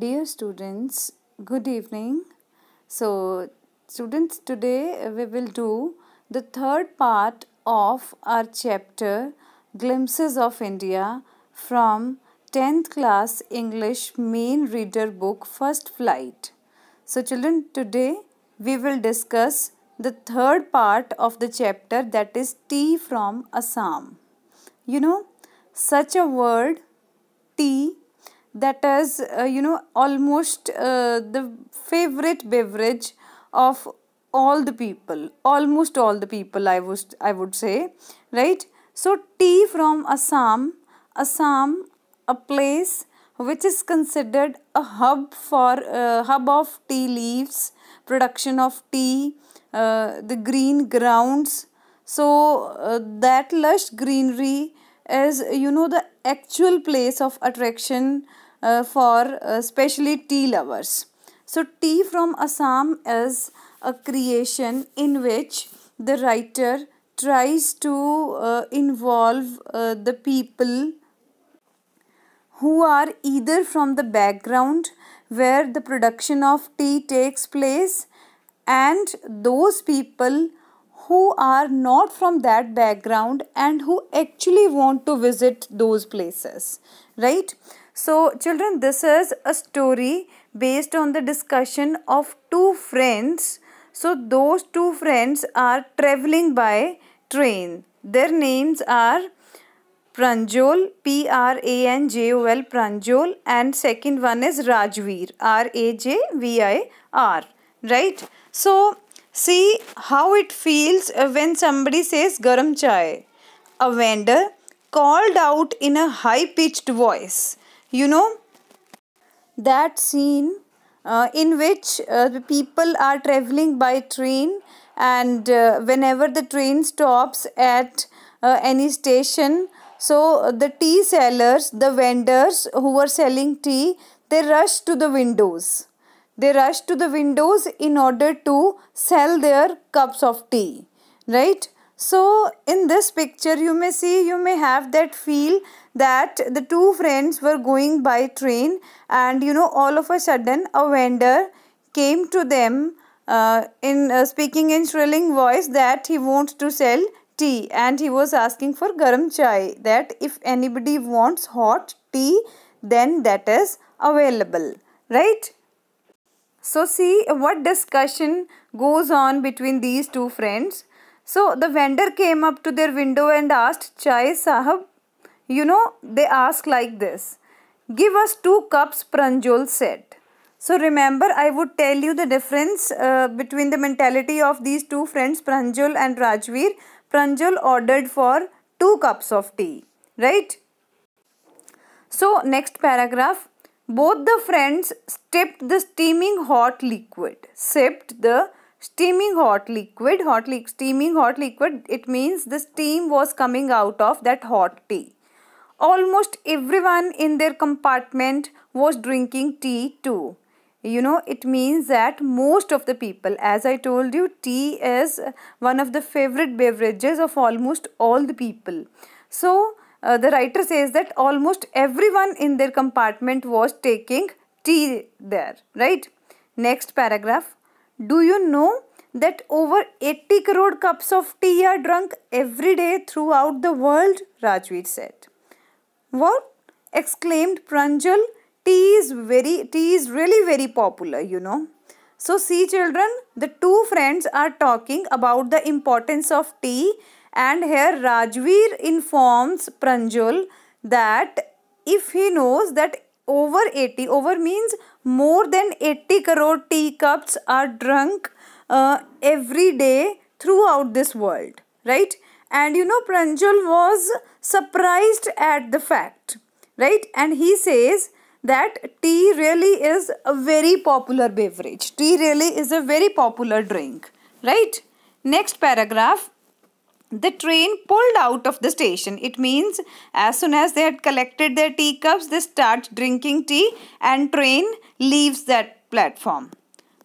Dear students, good evening. So, students, today we will do the third part of our chapter Glimpses of India from 10th class English main reader book First Flight. So, children, today we will discuss the third part of the chapter that is tea from Assam. You know, such a word tea that is uh, you know almost uh, the favorite beverage of all the people almost all the people i would i would say right so tea from assam assam a place which is considered a hub for uh, hub of tea leaves production of tea uh, the green grounds so uh, that lush greenery is you know the actual place of attraction uh, for especially uh, tea lovers. So tea from Assam is a creation in which the writer tries to uh, involve uh, the people who are either from the background where the production of tea takes place and those people who are not from that background and who actually want to visit those places right so children this is a story based on the discussion of two friends. So those two friends are traveling by train. Their names are Pranjol, P-R-A-N-J-O-L, Pranjol and second one is Rajveer, R-A-J-V-I-R, right? So, see how it feels when somebody says garam chai. A vendor called out in a high-pitched voice, you know that scene uh, in which uh, the people are traveling by train and uh, whenever the train stops at uh, any station so uh, the tea sellers the vendors who are selling tea they rush to the windows they rush to the windows in order to sell their cups of tea right so in this picture you may see you may have that feel that the two friends were going by train and you know all of a sudden a vendor came to them uh, in uh, speaking in shrilling voice that he wants to sell tea and he was asking for garam chai that if anybody wants hot tea then that is available right so see what discussion goes on between these two friends so the vendor came up to their window and asked, Chai Sahab, you know, they ask like this, give us two cups pranjol said. So remember, I would tell you the difference uh, between the mentality of these two friends, Pranjol and Rajveer. Pranjol ordered for two cups of tea, right? So next paragraph, both the friends sipped the steaming hot liquid. Sipped the steaming hot liquid hot liquid steaming hot liquid it means the steam was coming out of that hot tea almost everyone in their compartment was drinking tea too you know it means that most of the people as i told you tea is one of the favorite beverages of almost all the people so uh, the writer says that almost everyone in their compartment was taking tea there right next paragraph do you know that over 80 crore cups of tea are drunk every day throughout the world? Rajveer said. What? exclaimed Pranjal. Tea is very tea is really very popular, you know. So see children, the two friends are talking about the importance of tea and here Rajveer informs Pranjal that if he knows that over 80 over means more than 80 crore teacups are drunk uh, every day throughout this world, right? And you know, Pranjal was surprised at the fact, right? And he says that tea really is a very popular beverage. Tea really is a very popular drink, right? Next paragraph the train pulled out of the station. It means as soon as they had collected their teacups, they start drinking tea and train leaves that platform.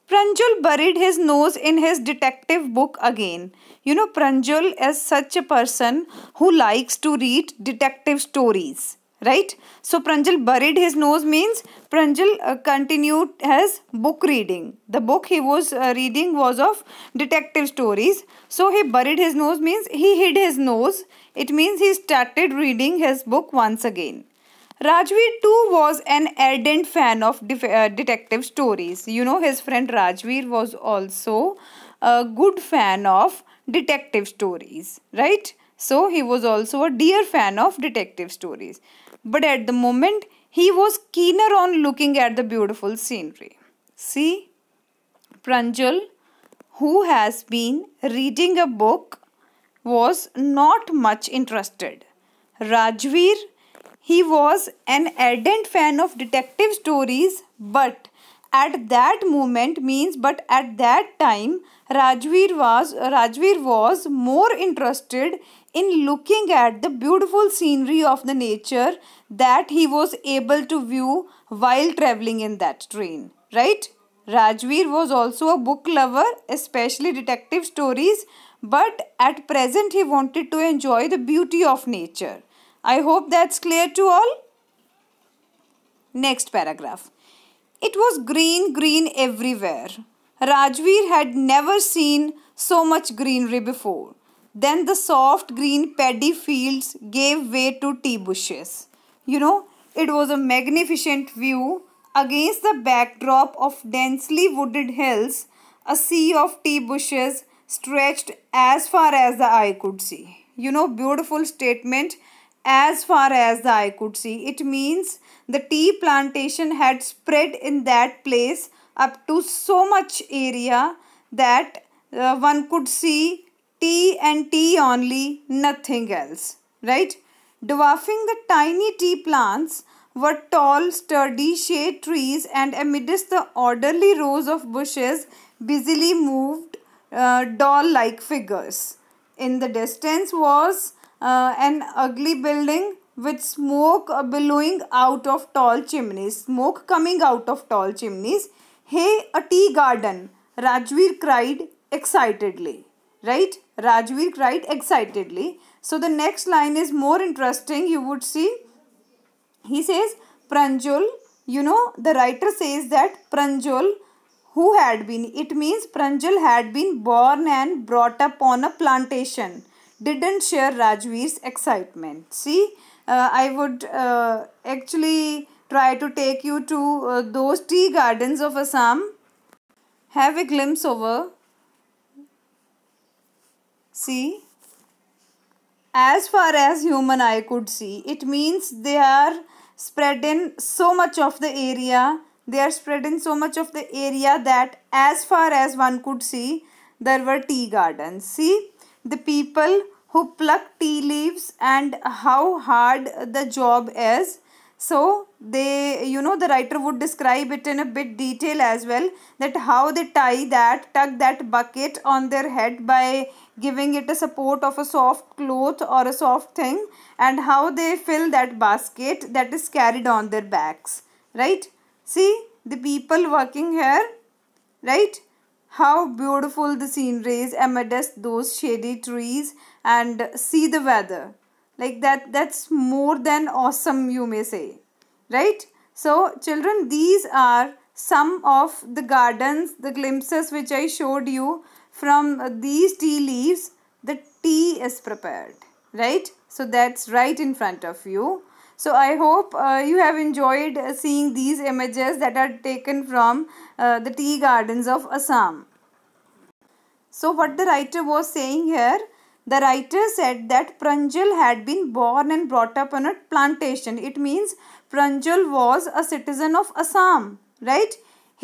Pranjul buried his nose in his detective book again. You know, Pranjul is such a person who likes to read detective stories right so pranjal buried his nose means pranjal uh, continued his book reading the book he was uh, reading was of detective stories so he buried his nose means he hid his nose it means he started reading his book once again Rajveer too was an ardent fan of uh, detective stories. You know, his friend Rajveer was also a good fan of detective stories, right? So he was also a dear fan of detective stories. But at the moment, he was keener on looking at the beautiful scenery. See, Pranjal, who has been reading a book, was not much interested. Rajveer, he was an ardent fan of detective stories, but at that moment means but at that time Rajveer was Rajveer was more interested in looking at the beautiful scenery of the nature that he was able to view while traveling in that train. Right? Rajveer was also a book lover, especially detective stories, but at present he wanted to enjoy the beauty of nature. I hope that's clear to all. Next paragraph. It was green, green everywhere. Rajveer had never seen so much greenery before. Then the soft green paddy fields gave way to tea bushes. You know, it was a magnificent view against the backdrop of densely wooded hills. A sea of tea bushes stretched as far as the eye could see. You know, beautiful statement as far as the eye could see. It means the tea plantation had spread in that place up to so much area that uh, one could see T and T only, nothing else, right? Dwarfing the tiny tea plants were tall, sturdy shade trees, and amidst the orderly rows of bushes, busily moved uh, doll like figures. In the distance was uh, an ugly building with smoke billowing out of tall chimneys. Smoke coming out of tall chimneys. Hey, a tea garden, Rajveer cried excitedly right? Rajveer cried excitedly. So the next line is more interesting. You would see he says Pranjul. You know the writer says that Pranjul, who had been. It means Pranjal had been born and brought up on a plantation. Didn't share Rajveer's excitement. See, uh, I would uh, actually try to take you to uh, those tea gardens of Assam. Have a glimpse over See, as far as human eye could see, it means they are spread in so much of the area. They are spread in so much of the area that as far as one could see, there were tea gardens. See, the people who pluck tea leaves and how hard the job is. So, they, you know, the writer would describe it in a bit detail as well that how they tie that, tuck that bucket on their head by giving it a support of a soft cloth or a soft thing and how they fill that basket that is carried on their backs right see the people working here right how beautiful the scenery is amidst those shady trees and see the weather like that that's more than awesome you may say right so children these are some of the gardens the glimpses which i showed you from these tea leaves, the tea is prepared, right? So that's right in front of you. So I hope uh, you have enjoyed uh, seeing these images that are taken from uh, the tea gardens of Assam. So what the writer was saying here, the writer said that Pranjal had been born and brought up on a plantation. It means Pranjal was a citizen of Assam, right?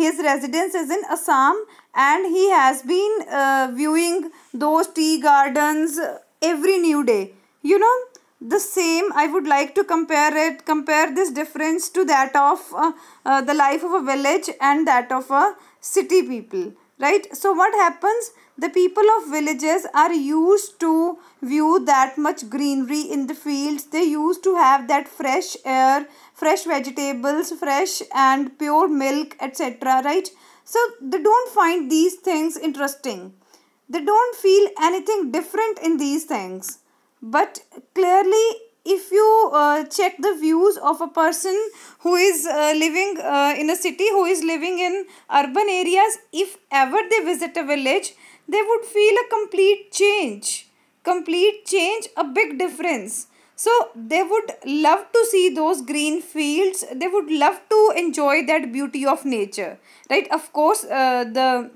His residence is in Assam and he has been uh, viewing those tea gardens every new day. You know, the same i would like to compare it compare this difference to that of uh, uh, the life of a village and that of a city people right so what happens the people of villages are used to view that much greenery in the fields. They used to have that fresh air, fresh vegetables, fresh and pure milk, etc. Right? So they don't find these things interesting. They don't feel anything different in these things. But clearly, if you uh, check the views of a person who is uh, living uh, in a city, who is living in urban areas, if ever they visit a village, they would feel a complete change. Complete change, a big difference. So they would love to see those green fields. They would love to enjoy that beauty of nature. Right? Of course, uh, the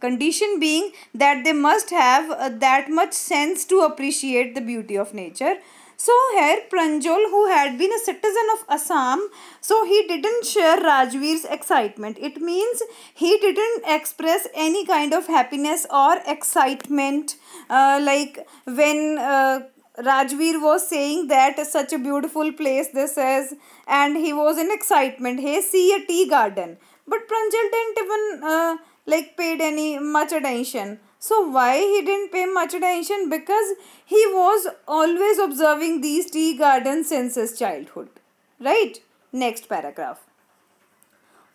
condition being that they must have uh, that much sense to appreciate the beauty of nature. So here Pranjol who had been a citizen of Assam, so he didn't share Rajveer's excitement. It means he didn't express any kind of happiness or excitement uh, like when uh, Rajveer was saying that such a beautiful place this is and he was in excitement. Hey, see a tea garden. But Pranjal didn't even uh, like paid any much attention. So why he didn't pay much attention? Because he was always observing these tea gardens since his childhood. Right? Next paragraph.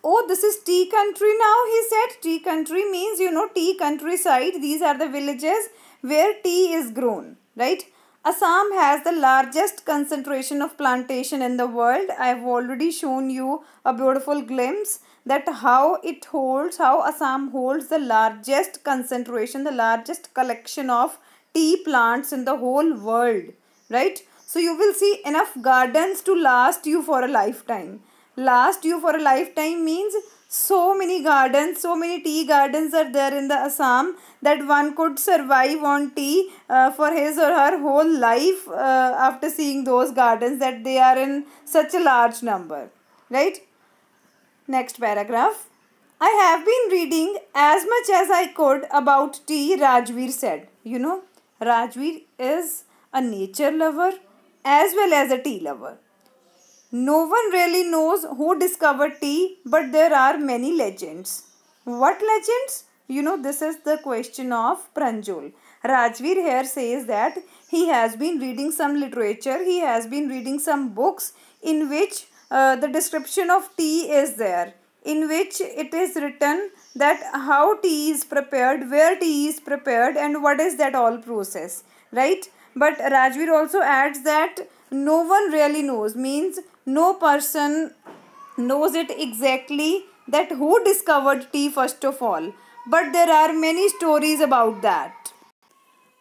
Oh, this is tea country now, he said. Tea country means, you know, tea countryside. These are the villages where tea is grown. Right? Assam has the largest concentration of plantation in the world. I have already shown you a beautiful glimpse that how it holds, how Assam holds the largest concentration, the largest collection of tea plants in the whole world, right? So you will see enough gardens to last you for a lifetime. Last you for a lifetime means so many gardens, so many tea gardens are there in the Assam that one could survive on tea uh, for his or her whole life uh, after seeing those gardens that they are in such a large number, right? Next paragraph. I have been reading as much as I could about tea, Rajveer said. You know, Rajveer is a nature lover as well as a tea lover. No one really knows who discovered tea, but there are many legends. What legends? You know, this is the question of Pranjol. Rajveer here says that he has been reading some literature, he has been reading some books in which uh, the description of tea is there in which it is written that how tea is prepared, where tea is prepared and what is that all process, right? But Rajvir also adds that no one really knows, means no person knows it exactly that who discovered tea first of all. But there are many stories about that.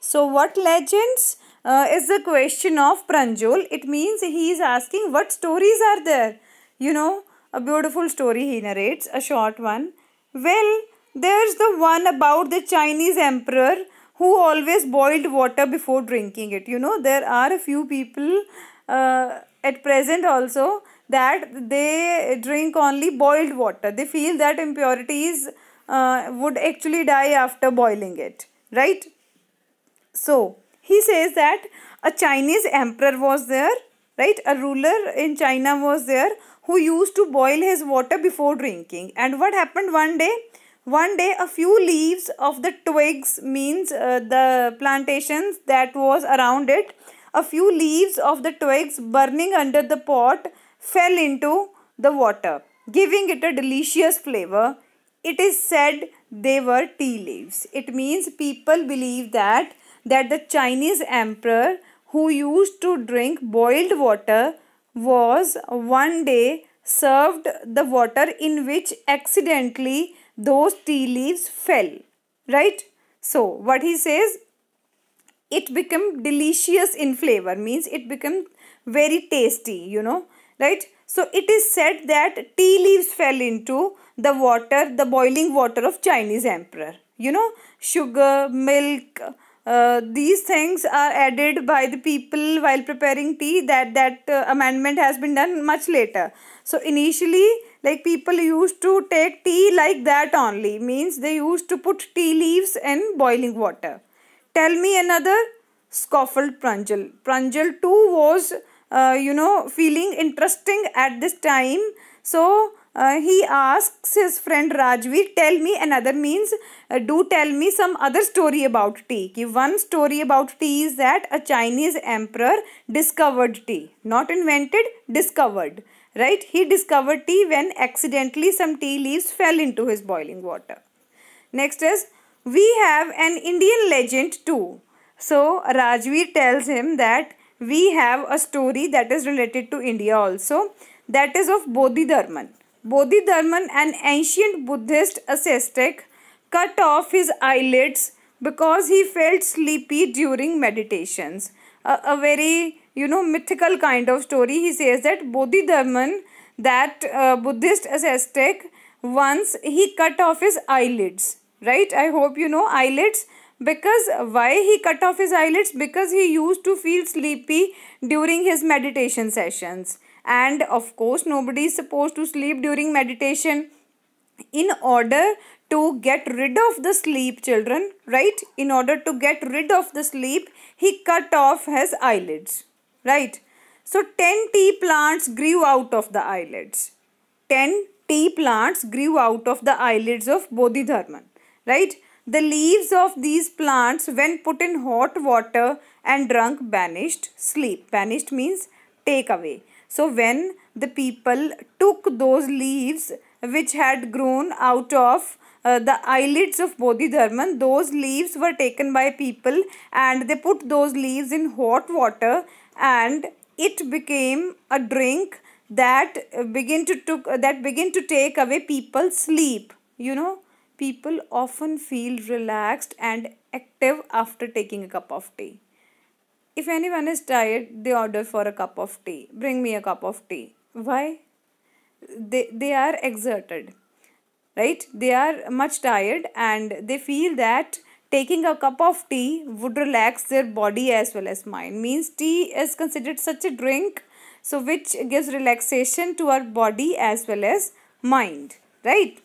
So what legends? uh, is the question of Pranjol. It means he is asking what stories are there. You know, a beautiful story he narrates, a short one. Well, there's the one about the Chinese emperor who always boiled water before drinking it. You know, there are a few people uh, at present also that they drink only boiled water. They feel that impurities uh, would actually die after boiling it, right? So, he says that a Chinese emperor was there, right? A ruler in China was there who used to boil his water before drinking. And what happened one day? One day, a few leaves of the twigs means uh, the plantations that was around it. A few leaves of the twigs burning under the pot fell into the water, giving it a delicious flavor. It is said they were tea leaves. It means people believe that that the Chinese emperor who used to drink boiled water was one day served the water in which accidentally those tea leaves fell. Right? So, what he says, it become delicious in flavor means it become very tasty, you know. Right? So, it is said that tea leaves fell into the water, the boiling water of Chinese emperor. You know, sugar, milk, uh, these things are added by the people while preparing tea that that uh, amendment has been done much later so initially like people used to take tea like that only means they used to put tea leaves in boiling water tell me another scoffled pranjal pranjal too was uh, you know feeling interesting at this time so uh, he asks his friend Rajvi, tell me another means, uh, do tell me some other story about tea. Ki one story about tea is that a Chinese emperor discovered tea. Not invented, discovered. Right? He discovered tea when accidentally some tea leaves fell into his boiling water. Next is, we have an Indian legend too. So, Rajvi tells him that we have a story that is related to India also. That is of Bodhidharman. Bodhidharman, an ancient Buddhist ascetic, cut off his eyelids because he felt sleepy during meditations. A, a very, you know, mythical kind of story. He says that Bodhidharman, that uh, Buddhist ascetic, once he cut off his eyelids, right? I hope you know eyelids because why he cut off his eyelids because he used to feel sleepy during his meditation sessions and of course nobody is supposed to sleep during meditation in order to get rid of the sleep children right in order to get rid of the sleep he cut off his eyelids right so 10 tea plants grew out of the eyelids 10 tea plants grew out of the eyelids of Bodhidharma, right the leaves of these plants when put in hot water and drunk banished sleep banished means take away so when the people took those leaves which had grown out of uh, the eyelids of Bodhidharman, those leaves were taken by people and they put those leaves in hot water and it became a drink that begin to took that begin to take away people's sleep you know people often feel relaxed and active after taking a cup of tea if anyone is tired, they order for a cup of tea. Bring me a cup of tea. Why? They, they are exerted, right? They are much tired and they feel that taking a cup of tea would relax their body as well as mind. Means tea is considered such a drink so which gives relaxation to our body as well as mind, right?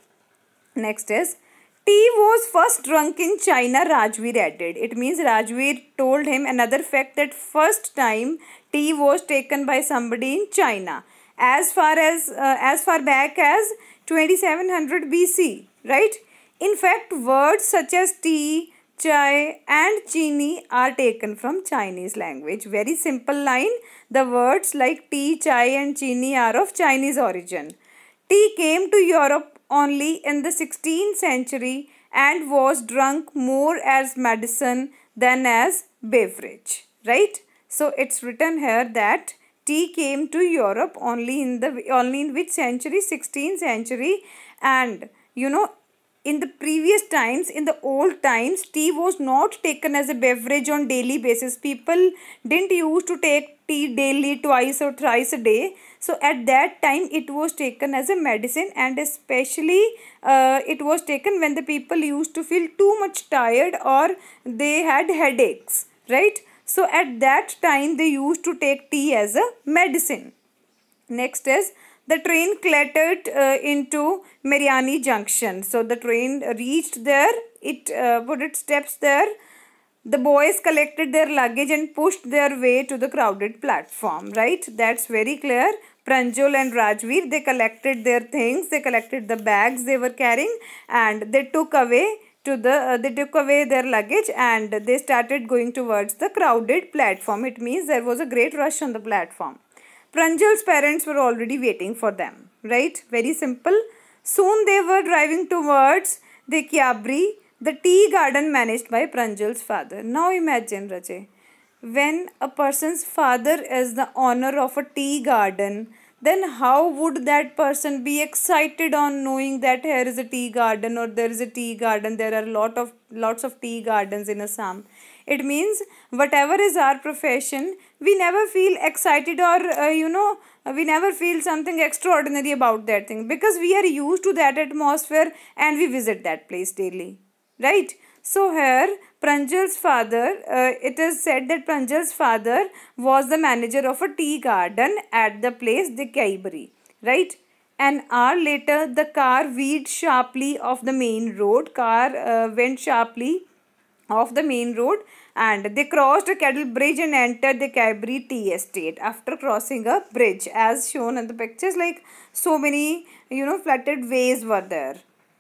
Next is Tea was first drunk in China, Rajveer added. It means Rajveer told him another fact that first time tea was taken by somebody in China. As far as uh, as far back as 2700 BC, right? In fact, words such as tea, chai and chini are taken from Chinese language. Very simple line. The words like tea, chai and chini are of Chinese origin. Tea came to Europe only in the 16th century and was drunk more as medicine than as beverage, right? So it's written here that tea came to Europe only in the only in which century 16th century and you know in the previous times in the old times tea was not taken as a beverage on daily basis people didn't used to take tea daily twice or thrice a day so at that time it was taken as a medicine and especially uh, it was taken when the people used to feel too much tired or they had headaches right so at that time they used to take tea as a medicine next is the train clattered uh, into Mariani Junction. So the train reached there. It uh, put its steps there. The boys collected their luggage and pushed their way to the crowded platform. Right? That's very clear. Pranjol and Rajveer, they collected their things. They collected the bags they were carrying and they took away to the uh, they took away their luggage and they started going towards the crowded platform it means there was a great rush on the platform Pranjal's parents were already waiting for them, right? Very simple. Soon they were driving towards the Kyabri, the tea garden managed by Pranjal's father. Now imagine, Rajay, when a person's father is the owner of a tea garden, then how would that person be excited on knowing that here is a tea garden or there is a tea garden there are lot of lots of tea gardens in assam it means whatever is our profession, we never feel excited or, uh, you know, we never feel something extraordinary about that thing because we are used to that atmosphere and we visit that place daily. Right? So here Pranjal's father, uh, it is said that Pranjal's father was the manager of a tea garden at the place the Kaibury, right? An hour later, the car veered sharply off the main road. Car uh, went sharply off the main road and they crossed a cattle Bridge and entered the Cabri Tea Estate after crossing a bridge as shown in the pictures like so many you know flooded ways were there.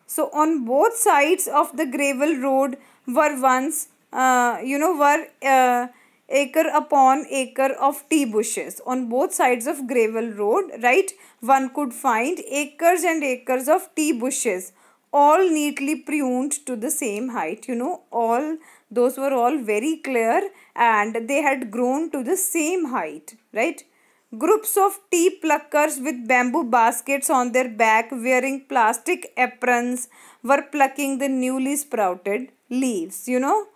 So on both sides of the gravel road were once uh, you know were uh, acre upon acre of tea bushes on both sides of gravel road right one could find acres and acres of tea bushes all neatly pruned to the same height you know all those were all very clear and they had grown to the same height, right? Groups of tea pluckers with bamboo baskets on their back wearing plastic aprons were plucking the newly sprouted leaves, you know.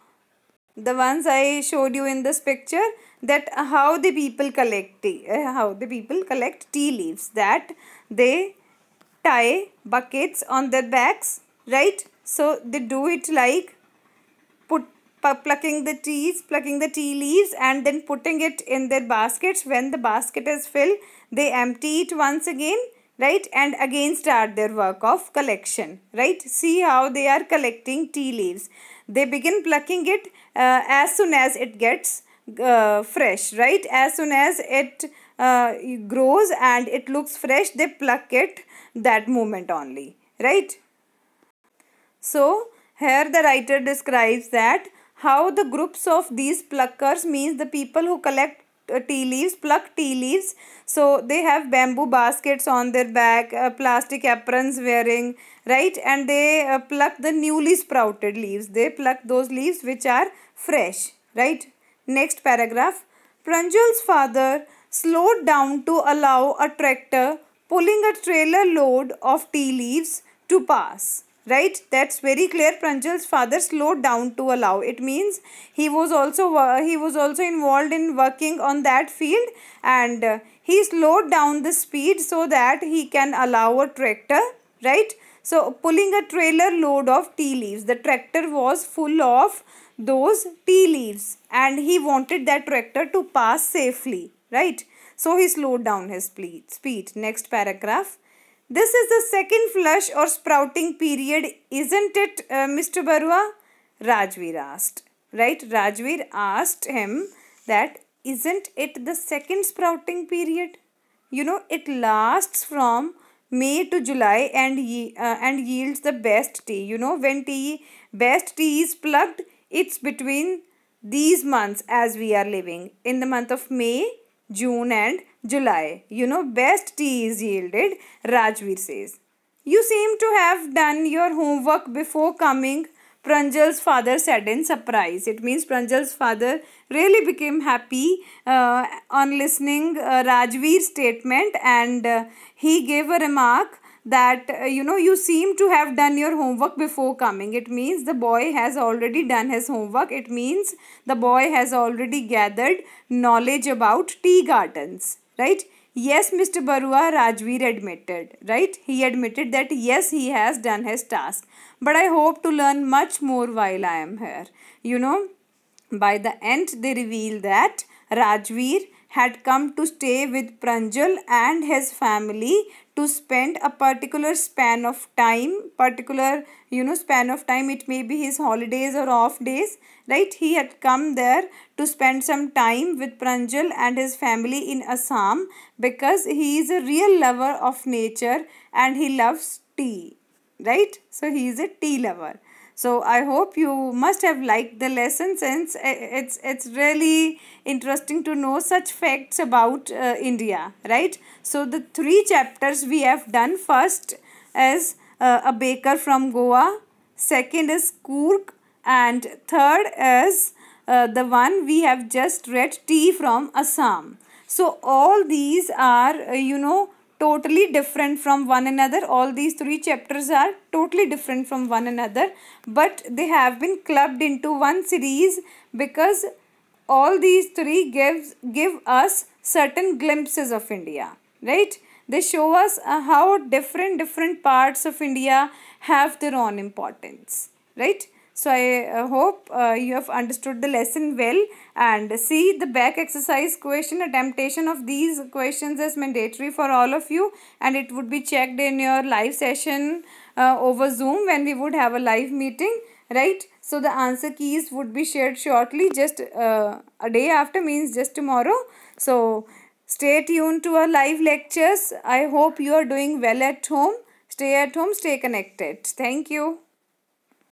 The ones I showed you in this picture that how the people collect tea, uh, how the people collect tea leaves that they tie buckets on their backs, right? So they do it like plucking the trees, plucking the tea leaves and then putting it in their baskets. When the basket is filled, they empty it once again, right? And again start their work of collection, right? See how they are collecting tea leaves. They begin plucking it uh, as soon as it gets uh, fresh, right? As soon as it uh, grows and it looks fresh, they pluck it that moment only, right? So, here the writer describes that how the groups of these pluckers means the people who collect uh, tea leaves pluck tea leaves so they have bamboo baskets on their back uh, plastic aprons wearing right and they uh, pluck the newly sprouted leaves they pluck those leaves which are fresh right next paragraph Pranjul's father slowed down to allow a tractor pulling a trailer load of tea leaves to pass right that's very clear pranjal's father slowed down to allow it means he was also uh, he was also involved in working on that field and uh, he slowed down the speed so that he can allow a tractor right so pulling a trailer load of tea leaves the tractor was full of those tea leaves and he wanted that tractor to pass safely right so he slowed down his speed next paragraph this is the second flush or sprouting period, isn't it, uh, Mr. Barua? Rajveer asked. Right? Rajveer asked him that, isn't it the second sprouting period? You know, it lasts from May to July and, ye uh, and yields the best tea. You know, when tea, best tea is plucked, it's between these months as we are living in the month of May, June and July. You know, best tea is yielded, Rajveer says. You seem to have done your homework before coming. Pranjal's father said in surprise. It means Pranjal's father really became happy uh, on listening uh, Rajveer's statement and uh, he gave a remark that uh, you know you seem to have done your homework before coming it means the boy has already done his homework it means the boy has already gathered knowledge about tea gardens right? Yes, Mr. Barua, Rajveer admitted, right? He admitted that yes, he has done his task. But I hope to learn much more while I am here. You know, by the end, they reveal that Rajveer had come to stay with Pranjal and his family to spend a particular span of time particular you know span of time it may be his holidays or off days right he had come there to spend some time with pranjal and his family in assam because he is a real lover of nature and he loves tea right so he is a tea lover so I hope you must have liked the lesson since it's, it's really interesting to know such facts about uh, India, right? So the three chapters we have done first is uh, a baker from Goa, second is Kurk and third is uh, the one we have just read tea from Assam. So all these are, uh, you know, totally different from one another. All these three chapters are totally different from one another. But they have been clubbed into one series because all these three gives give us certain glimpses of India. Right? They show us uh, how different different parts of India have their own importance. Right? So I uh, hope uh, you have understood the lesson well and see the back exercise question attemptation of these questions is mandatory for all of you and it would be checked in your live session uh, over Zoom when we would have a live meeting right so the answer keys would be shared shortly just uh, a day after means just tomorrow so stay tuned to our live lectures i hope you are doing well at home stay at home stay connected thank you